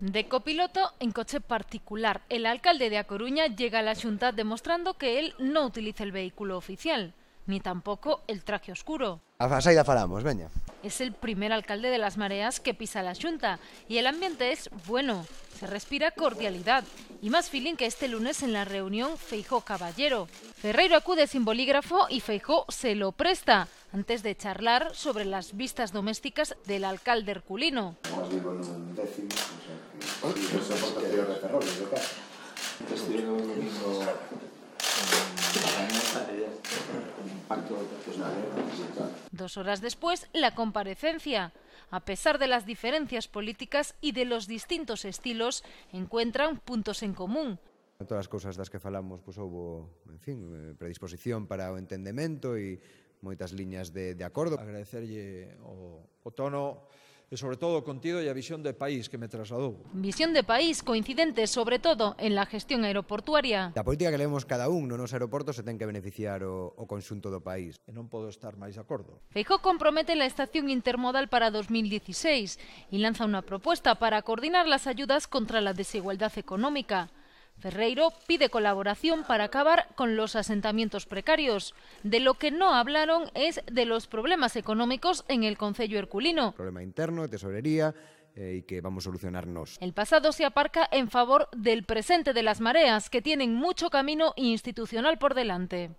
De copiloto en coche particular, el alcalde de A Coruña llega a la Junta demostrando que él no utiliza el vehículo oficial, ni tampoco el traje oscuro. A Es el primer alcalde de las mareas que pisa la Junta y el ambiente es bueno. Se respira cordialidad y más feeling que este lunes en la reunión Feijó Caballero. Ferreiro acude sin bolígrafo y Feijó se lo presta antes de charlar sobre las vistas domésticas del alcalde herculino. Pues de de casa. Dos horas después, la comparecencia. A pesar de las diferencias políticas y de los distintos estilos, encuentran puntos en común. Todas as cousas das que falamos, pois pues, en fin, predisposición para o entendemento e moitas liñas de, de acordo. Agradecerlle o, o tono e sobre todo o contido e a visión de país que me trasladou. Visión de país coincidente sobre todo en la gestión aeroportuaria. A política que lemos cada un no aeroportos se ten que beneficiar o, o conxunto do país. E non podo estar máis de acordo. Feijó compromete la estación intermodal para 2016 e lanza unha proposta para coordinar las ayudas contra la desigualdad económica. Ferreiro pide colaboración para acabar con los asentamientos precarios. De lo que no hablaron es de los problemas económicos en el Concello Herculino. Problema interno, de tesorería, eh, y que vamos a solucionarnos. El pasado se aparca en favor del presente de las mareas, que tienen mucho camino institucional por delante.